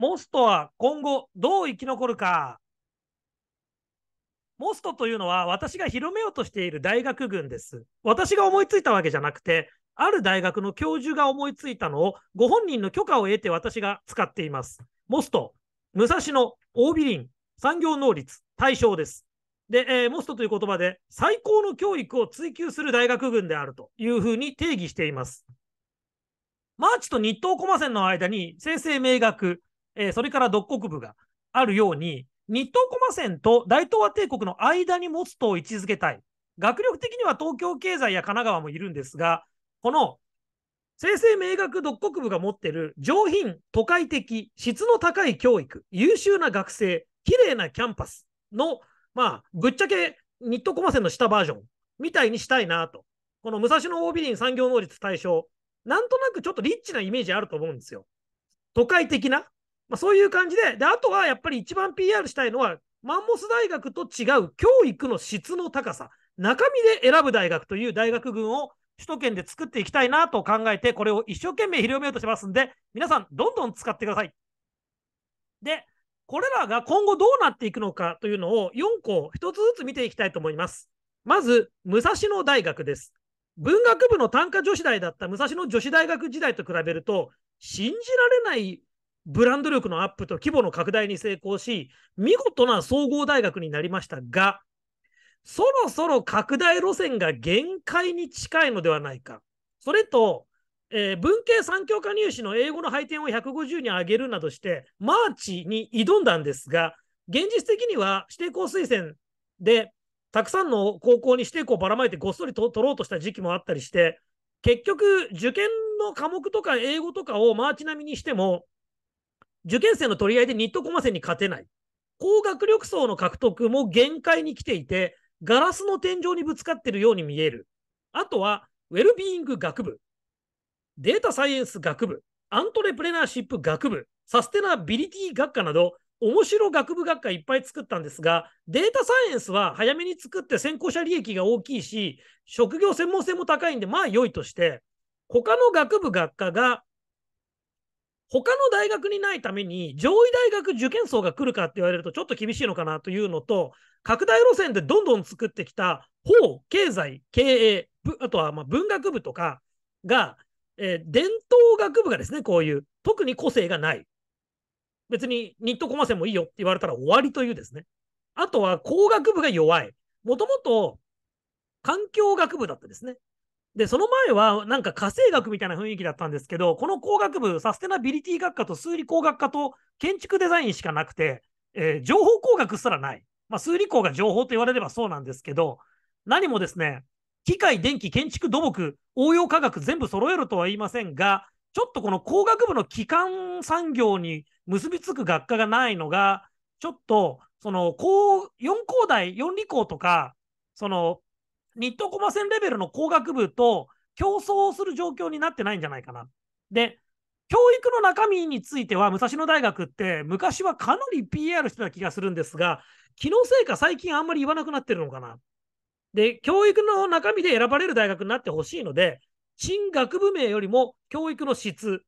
モストは今後どう生き残るか。モストというのは私が広めようとしている大学群です。私が思いついたわけじゃなくて、ある大学の教授が思いついたのをご本人の許可を得て私が使っています。モスト、武蔵野、オービリン、産業能率、対象です。で、えー、モストという言葉で最高の教育を追求する大学群であるというふうに定義しています。マーチと日東駒線の間に生成名学、えー、それから独国部があるように、日東駒線と大東亜帝国の間に持つと位置づけたい。学力的には東京経済や神奈川もいるんですが、この生成明学独国部が持ってる上品、都会的、質の高い教育、優秀な学生、綺麗なキャンパスの、まあ、ぶっちゃけニットコマ線の下バージョンみたいにしたいなと。この武蔵野 OB 林産業能率対象、なんとなくちょっとリッチなイメージあると思うんですよ。都会的な、まあ、そういう感じで、で、あとはやっぱり一番 PR したいのは、マンモス大学と違う教育の質の高さ、中身で選ぶ大学という大学群を首都圏で作っていきたいなと考えて、これを一生懸命広めようとしますんで、皆さん、どんどん使ってください。で、これらが今後どうなっていくのかというのを4個、1つずつ見ていきたいと思います。まず、武蔵野大学です。文学部の単科女子大だった武蔵野女子大学時代と比べると、信じられないブランド力のアップと規模の拡大に成功し、見事な総合大学になりましたが、そろそろ拡大路線が限界に近いのではないか。それと、えー、文系産教科入試の英語の配点を150に上げるなどして、マーチに挑んだんですが、現実的には指定校推薦で、たくさんの高校に指定校をばらまいてごっそりと取ろうとした時期もあったりして、結局、受験の科目とか英語とかをマーチ並みにしても、受験生の取り合いでニットコマ戦に勝てない。高学力層の獲得も限界に来ていて、ガラスの天井にぶつかってるように見える。あとは、ウェルビーイング学部、データサイエンス学部、アントレプレナーシップ学部、サステナビリティ学科など、面白学部学科いっぱい作ったんですが、データサイエンスは早めに作って先行者利益が大きいし、職業専門性も高いんで、まあ良いとして、他の学部学科が他の大学にないために上位大学受験層が来るかって言われるとちょっと厳しいのかなというのと拡大路線でどんどん作ってきた法経済経営あとはま文学部とかが、えー、伝統学部がですねこういう特に個性がない別にニットコマセもいいよって言われたら終わりというですねあとは工学部が弱いもともと環境学部だったですねで、その前はなんか家政学みたいな雰囲気だったんですけど、この工学部、サステナビリティ学科と数理工学科と建築デザインしかなくて、えー、情報工学すらない。まあ、数理工が情報と言われればそうなんですけど、何もですね、機械、電気、建築、土木、応用科学全部揃えるとは言いませんが、ちょっとこの工学部の基幹産業に結びつく学科がないのが、ちょっと、その、4工大、4理工とか、その、日東マ線レベルの工学部と競争する状況になってないんじゃないかな。で、教育の中身については、武蔵野大学って昔はかなり PR してた気がするんですが、気のせいか最近あんまり言わなくなってるのかな。で、教育の中身で選ばれる大学になってほしいので、新学部名よりも教育の質。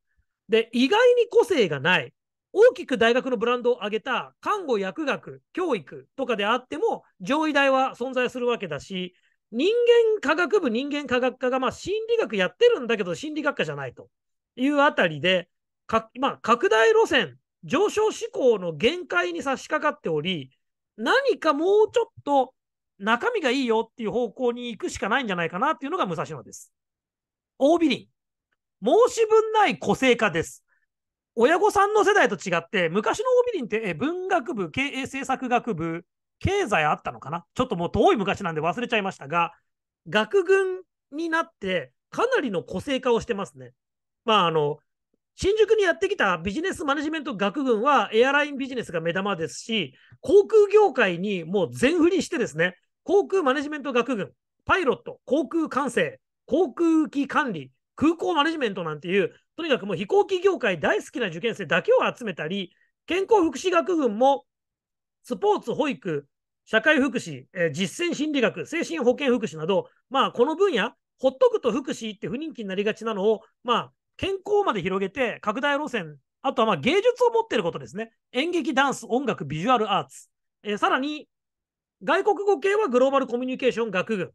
で、意外に個性がない。大きく大学のブランドを上げた看護、薬学、教育とかであっても、上位大は存在するわけだし、人間科学部人間科学科が、まあ、心理学やってるんだけど心理学科じゃないというあたりで、まあ、拡大路線上昇志向の限界に差し掛かっており何かもうちょっと中身がいいよっていう方向に行くしかないんじゃないかなっていうのが武蔵野です。大ビリン。申し分ない個性化です。親御さんの世代と違って、昔の大ビリンって文学部、経営政策学部、経済あったのかなちょっともう遠い昔なんで忘れちゃいましたが、学軍になってかなりの個性化をしてますね。まああの、新宿にやってきたビジネスマネジメント学群はエアラインビジネスが目玉ですし、航空業界にもう全振りしてですね、航空マネジメント学群、パイロット、航空管制、航空機管理、空港マネジメントなんていう、とにかくもう飛行機業界大好きな受験生だけを集めたり、健康福祉学群もスポーツ、保育、社会福祉、えー、実践心理学、精神保健福祉など、まあ、この分野、ほっとくと福祉って不人気になりがちなのを、まあ、健康まで広げて拡大路線、あとはまあ芸術を持っていることですね。演劇、ダンス、音楽、ビジュアルアーツ。えー、さらに、外国語系はグローバルコミュニケーション学群。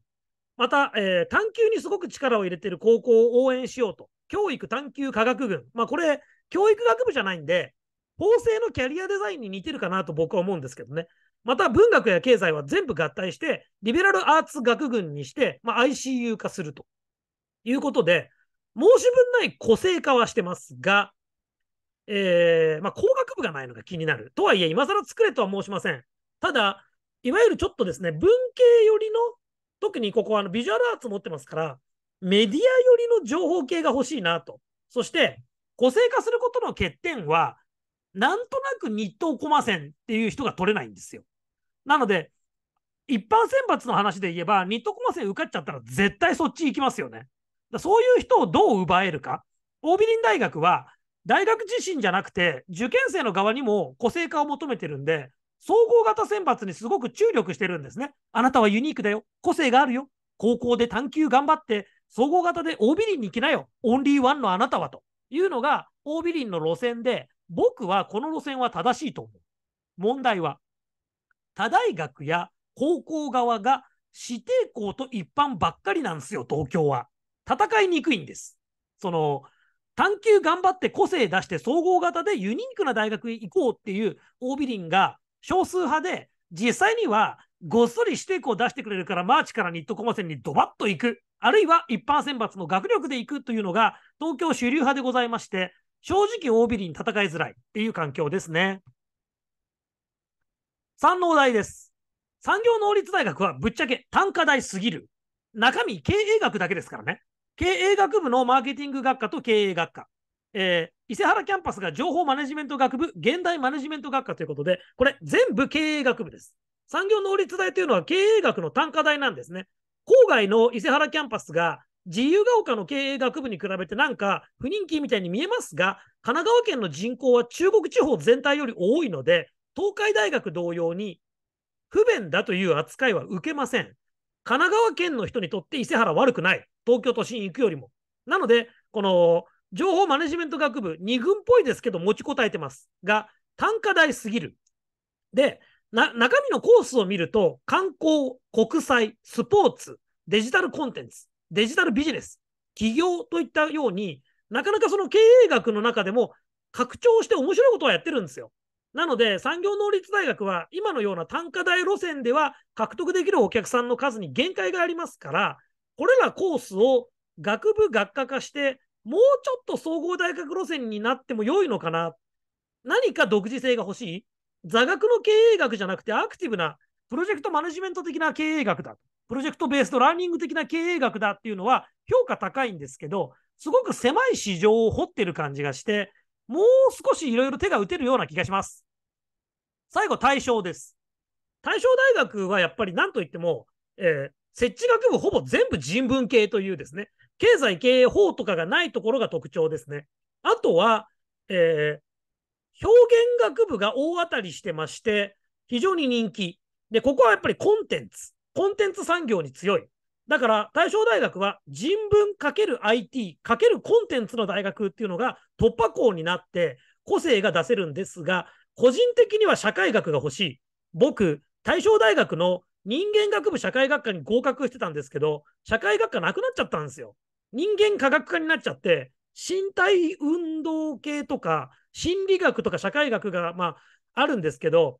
また、えー、探求にすごく力を入れている高校を応援しようと。教育探求科学群。まあ、これ、教育学部じゃないんで、法制のキャリアデザインに似てるかなと僕は思うんですけどね。また文学や経済は全部合体して、リベラルアーツ学群にして、まあ、ICU 化するということで、申し分ない個性化はしてますが、えー、まあ、工学部がないのが気になる。とはいえ、今更作れとは申しません。ただ、いわゆるちょっとですね、文系寄りの、特にここはあのビジュアルアーツ持ってますから、メディア寄りの情報系が欲しいなと。そして、個性化することの欠点は、なんとなく日東駒戦っていう人が取れないんですよ。なので、一般選抜の話で言えば、ニットコマ受かっちゃったら絶対そっち行きますよね。だそういう人をどう奪えるか。オービリン大学は、大学自身じゃなくて、受験生の側にも個性化を求めてるんで、総合型選抜にすごく注力してるんですね。あなたはユニークだよ。個性があるよ。高校で探求頑張って、総合型でオービリンに行きなよ。オンリーワンのあなたはというのが、オービリンの路線で、僕はこの路線は正しいと思う。問題は、他大学や高校側が指定校と一般ばっかりなんですよ、東京は。戦いにくいんです。その、探求頑張って個性出して総合型でユニークな大学へ行こうっていうオービリンが少数派で、実際にはごっそり指定校出してくれるからマーチからニットコマ線にドバッと行く、あるいは一般選抜の学力で行くというのが東京主流派でございまして、正直大 b リに戦いづらいっていう環境ですね。三能大です。産業能率大学はぶっちゃけ単価大すぎる。中身経営学だけですからね。経営学部のマーケティング学科と経営学科。えー、伊勢原キャンパスが情報マネジメント学部、現代マネジメント学科ということで、これ全部経営学部です。産業能率大というのは経営学の単価大なんですね。郊外の伊勢原キャンパスが自由が丘の経営学部に比べてなんか不人気みたいに見えますが、神奈川県の人口は中国地方全体より多いので、東海大学同様に不便だという扱いは受けません。神奈川県の人にとって伊勢原悪くない。東京都心行くよりも。なので、この情報マネジメント学部、2軍っぽいですけど持ちこたえてますが、単価大すぎる。で、中身のコースを見ると、観光、国際、スポーツ、デジタルコンテンツ。デジタルビジネス、企業といったように、なかなかその経営学の中でも拡張して面白いことはやってるんですよ。なので、産業能率大学は今のような単価大路線では獲得できるお客さんの数に限界がありますから、これらコースを学部学科化して、もうちょっと総合大学路線になっても良いのかな。何か独自性が欲しい。座学の経営学じゃなくてアクティブなプロジェクトマネジメント的な経営学だ。プロジェクトベースとランニング的な経営学だっていうのは評価高いんですけど、すごく狭い市場を掘ってる感じがして、もう少しいろいろ手が打てるような気がします。最後、対象です。対象大学はやっぱり何と言っても、えー、設置学部ほぼ全部人文系というですね、経済経営法とかがないところが特徴ですね。あとは、えー、表現学部が大当たりしてまして、非常に人気。で、ここはやっぱりコンテンツ。コンテンツ産業に強い。だから、大正大学は人文 ×IT× コンテンツの大学っていうのが突破口になって、個性が出せるんですが、個人的には社会学が欲しい。僕、大正大学の人間学部社会学科に合格してたんですけど、社会学科なくなっちゃったんですよ。人間科学科になっちゃって、身体運動系とか、心理学とか社会学が、まあ、あるんですけど、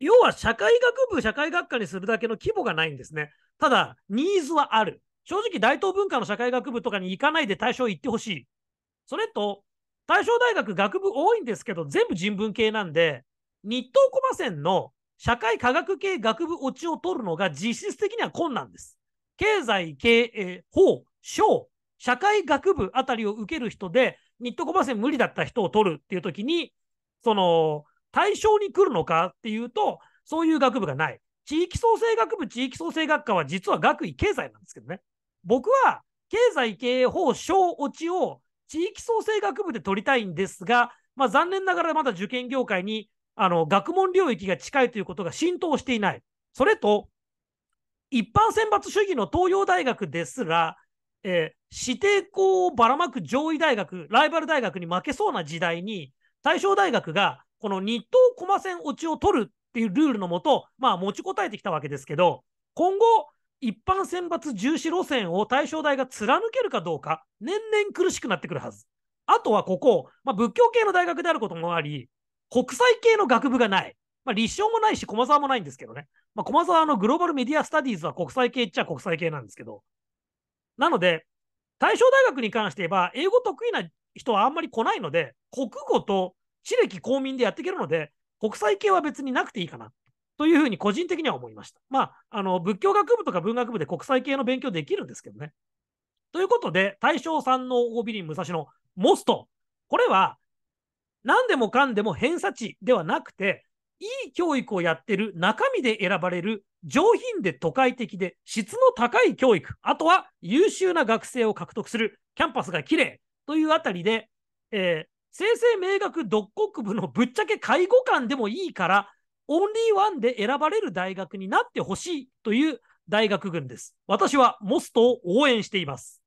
要は社会学部、社会学科にするだけの規模がないんですね。ただ、ニーズはある。正直、大東文化の社会学部とかに行かないで対象行ってほしい。それと、大正大学学部多いんですけど、全部人文系なんで、日東駒線の社会科学系学部落ちを取るのが実質的には困難です。経済、経営、法、省、社会学部あたりを受ける人で、日東駒コ無理だった人を取るっていう時に、その、対象に来るのかっていうと、そういう学部がない。地域創生学部、地域創生学科は実は学位経済なんですけどね。僕は経済経営法小落ちを地域創生学部で取りたいんですが、まあ、残念ながらまだ受験業界にあの学問領域が近いということが浸透していない。それと、一般選抜主義の東洋大学ですら、えー、指定校をばらまく上位大学、ライバル大学に負けそうな時代に、大正大学がこの日等駒線落ちを取るっていうルールのもと、まあ、持ちこたえてきたわけですけど、今後、一般選抜重視路線を大正大が貫けるかどうか、年々苦しくなってくるはず。あとはここ、まあ、仏教系の大学であることもあり、国際系の学部がない。まあ、立証もないし、駒沢もないんですけどね。まあ、駒沢のグローバルメディアスタディーズは国際系っちゃ国際系なんですけど。なので、大正大学に関して言えば、英語得意な人はあんまり来ないので、国語と私歴公民でやっていけるので、国際系は別になくていいかな。というふうに個人的には思いました。まあ、あの、仏教学部とか文学部で国際系の勉強できるんですけどね。ということで、大正三の大美林武蔵のモスト。これは、何でもかんでも偏差値ではなくて、いい教育をやってる中身で選ばれる上品で都会的で質の高い教育、あとは優秀な学生を獲得するキャンパスが綺麗というあたりで、えー、生成明学独国部のぶっちゃけ介護官でもいいから、オンリーワンで選ばれる大学になってほしいという大学群です。私はモストを応援しています。